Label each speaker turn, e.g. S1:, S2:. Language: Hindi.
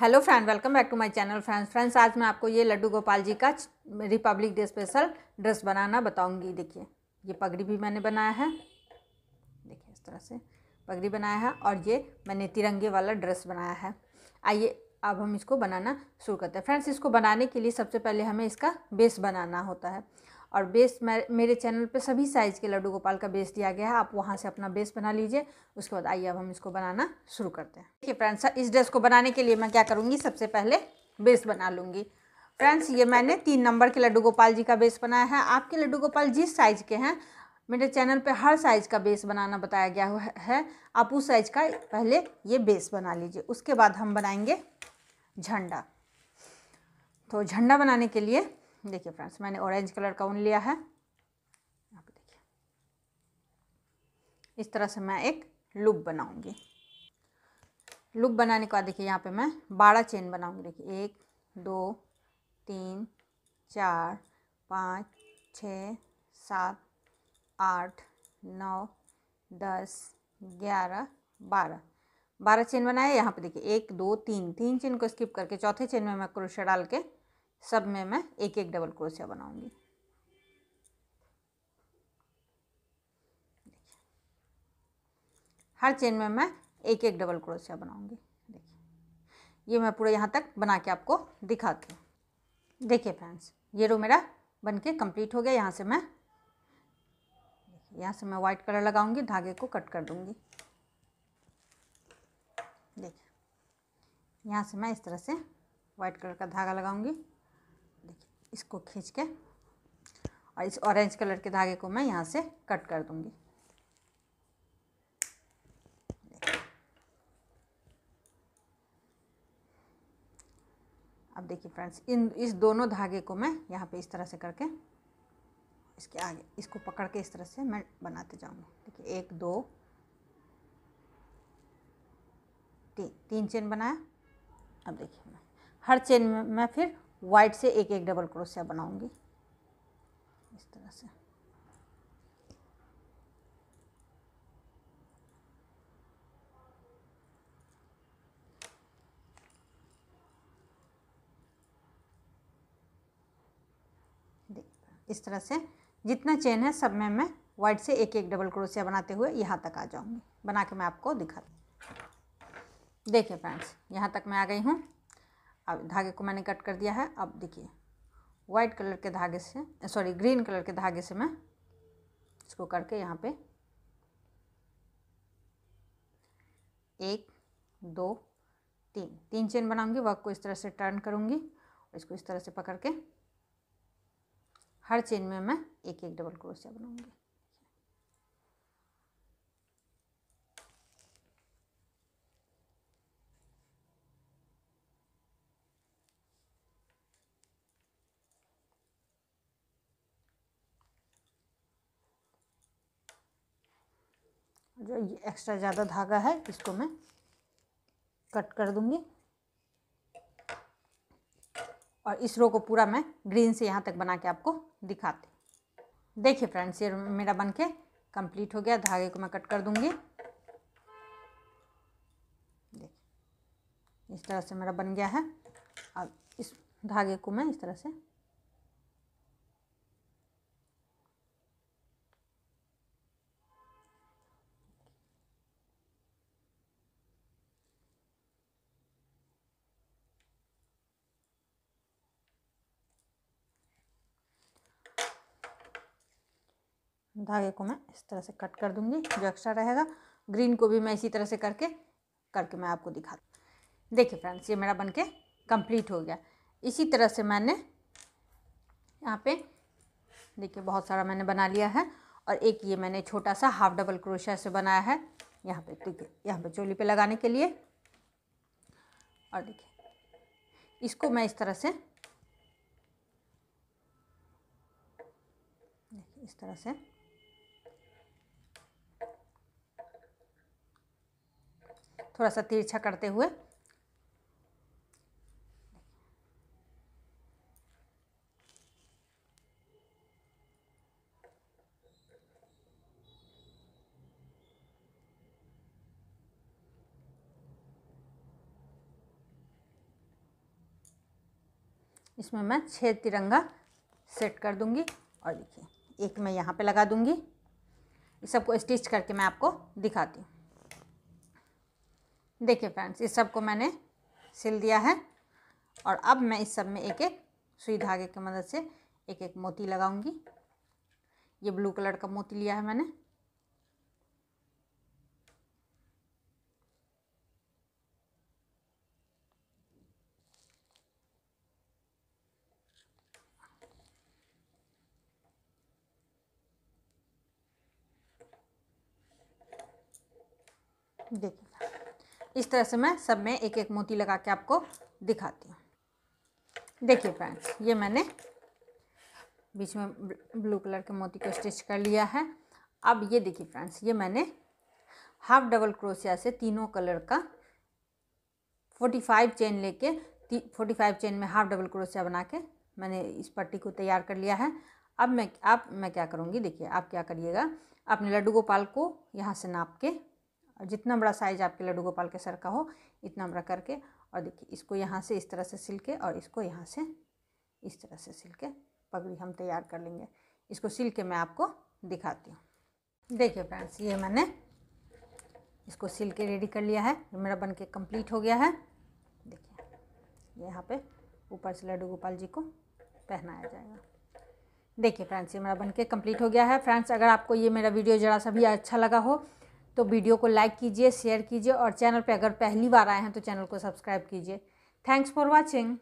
S1: hello friend welcome back to my channel friends friends आज मैं आपको ये लड्डू गोपाल जी का रिपब्लिक डे स्पेशल ड्रेस बनाना बताऊंगी देखिए ये पगड़ी भी मैंने बनाया है देखिए इस तरह से पगड़ी बनाया है और ये मैंने तिरंगे वाला ड्रेस बनाया है आइए अब हम इसको बनाना शुरू करते हैं फ्रेंड्स इसको बनाने के लिए सबसे पहले हमें इसका बेस बनाना होता है और बेस मेरे चैनल पे सभी साइज़ के लड्डू गोपाल का बेस दिया गया है आप वहाँ से अपना बेस बना लीजिए उसके बाद आइए अब हम इसको बनाना शुरू करते हैं देखिए फ्रेंड्स इस ड्रेस को बनाने के लिए मैं क्या करूँगी सबसे पहले बेस बना लूँगी फ्रेंड्स ये मैंने तीन नंबर के लड्डू गोपाल जी का बेस बनाया है आपके लड्डू गोपाल जिस साइज़ के हैं मेरे चैनल पे हर साइज़ का बेस बनाना बताया गया है आप उस साइज़ का पहले ये बेस बना लीजिए उसके बाद हम बनाएंगे झंडा तो झंडा बनाने के लिए देखिए फ्रेंड्स मैंने ऑरेंज कलर का ऊन लिया है आप देखिए इस तरह से मैं एक लुप बनाऊंगी लूप बनाने के बाद देखिए यहाँ पे मैं बारह चेन बनाऊंगी देखिए एक दो तीन चार पाँच छ सात आठ नौ दस ग्यारह बारह बारह चेन बनाए यहाँ पे देखिए एक दो तीन तीन चेन को स्किप करके चौथे चेन में मैं क्रोशा डाल के सब में मैं एक एक डबल क्रोशिया बनाऊंगी हर चेन में मैं एक एक डबल क्रोशिया बनाऊंगी देखिए ये मैं पूरे यहाँ तक बना के आपको दिखाती हूँ देखिए फ्रेंड्स ये रो मेरा बन के कम्प्लीट हो गया यहाँ से मैं यहाँ से मैं वाइट कलर लगाऊंगी धागे को कट कर दूंगी देखिए यहाँ से मैं इस तरह से वाइट कलर का धागा लगाऊंगी इसको खींच के और इस ऑरेंज कलर के धागे को मैं यहाँ से कट कर दूँगी अब देखिए फ्रेंड्स इन इस दोनों धागे को मैं यहाँ पे इस तरह से करके इसके आगे इसको पकड़ के इस तरह से मैं बनाते जाऊँगी देखिए एक दो ती, तीन चेन बनाया अब देखिए मैं हर चेन में मैं फिर वाइट से एक एक डबल क्रोशिया बनाऊंगी इस तरह से इस तरह से जितना चेन है सब में मैं वाइट से एक एक डबल क्रोशिया बनाते हुए यहाँ तक आ जाऊँगी बना के मैं आपको दिखा देखिए फ्रेंड्स यहाँ तक मैं आ गई हूँ अब धागे को मैंने कट कर दिया है अब देखिए वाइट कलर के धागे से सॉरी ग्रीन कलर के धागे से मैं इसको करके यहाँ पे एक दो तीन तीन चेन बनाऊंगी वर्क को इस तरह से टर्न करूँगी और इसको इस तरह से पकड़ के हर चेन में मैं एक एक डबल क्रोशिया बनाऊँगी जो एक्स्ट्रा ज़्यादा धागा है इसको मैं कट कर दूँगी और इस रो को पूरा मैं ग्रीन से यहाँ तक बना के आपको दिखाती देखिए फ्रेंड्स ये मेरा बन के कम्प्लीट हो गया धागे को मैं कट कर दूँगी देखिए इस तरह से मेरा बन गया है अब इस धागे को मैं इस तरह से धागे को मैं इस तरह से कट कर दूंगी जो एक्स्ट्रा रहेगा ग्रीन को भी मैं इसी तरह से करके करके मैं आपको दिखा दूँ देखिए फ्रेंड्स ये मेरा बन के कम्प्लीट हो गया इसी तरह से मैंने यहाँ पे देखिए बहुत सारा मैंने बना लिया है और एक ये मैंने छोटा सा हाफ डबल क्रोशिया से बनाया है यहाँ पे देखिए यहाँ पे चोली पे लगाने के लिए और देखिए इसको मैं इस तरह से इस तरह से थोड़ा सा तिरछा करते हुए इसमें मैं छह तिरंगा सेट कर दूंगी और देखिए एक मैं यहाँ पे लगा दूंगी इस सबको स्टिच करके मैं आपको दिखाती हूँ देखिए फ्रेंड्स इस सब को मैंने सिल दिया है और अब मैं इस सब में एक एक सुई धागे की मदद से एक एक मोती लगाऊंगी ये ब्लू कलर का मोती लिया है मैंने देखिए इस तरह से मैं सब में एक एक मोती लगा के आपको दिखाती हूँ देखिए फ्रेंड्स ये मैंने बीच में ब्लू कलर के मोती को स्टिच कर लिया है अब ये देखिए फ्रेंड्स ये मैंने हाफ डबल क्रोशिया से तीनों कलर का फोर्टी फाइव चेन लेके फोर्टी फाइव चेन में हाफ डबल क्रोशिया बना के मैंने इस पट्टी को तैयार कर लिया है अब मैं आप मैं क्या करूँगी देखिए आप क्या करिएगा अपने लड्डू गोपाल को यहाँ से नाप के और जितना बड़ा साइज आपके लड्डू गोपाल के सर का हो इतना बड़ा करके और देखिए इसको यहाँ से इस तरह से सिल के और इसको यहाँ से इस तरह से सिल के पगड़ी हम तैयार कर लेंगे इसको सिल के मैं आपको दिखाती हूँ देखिए फ्रेंड्स ये मैंने इसको सिल के रेडी कर लिया है मेरा बन के कम्प्लीट हो गया है देखिए यहाँ पे ऊपर से लड्डू गोपाल जी को पहनाया जाएगा देखिए फ्रेंड्स ये मेरा बन के कम्प्लीट हो गया है फ्रेंड्स अगर आपको ये मेरा वीडियो जरा सा भी अच्छा लगा हो तो वीडियो को लाइक कीजिए शेयर कीजिए और चैनल पर अगर पहली बार आए हैं तो चैनल को सब्सक्राइब कीजिए थैंक्स फॉर वॉचिंग